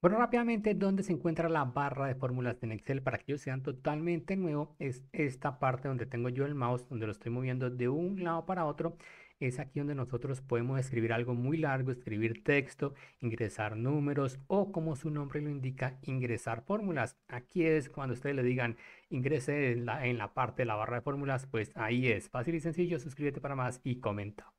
Bueno, rápidamente, ¿dónde se encuentra la barra de fórmulas en Excel? Para que ellos sean totalmente nuevo, es esta parte donde tengo yo el mouse, donde lo estoy moviendo de un lado para otro. Es aquí donde nosotros podemos escribir algo muy largo, escribir texto, ingresar números o como su nombre lo indica, ingresar fórmulas. Aquí es cuando ustedes le digan ingrese en la parte de la barra de fórmulas, pues ahí es. Fácil y sencillo, suscríbete para más y comenta.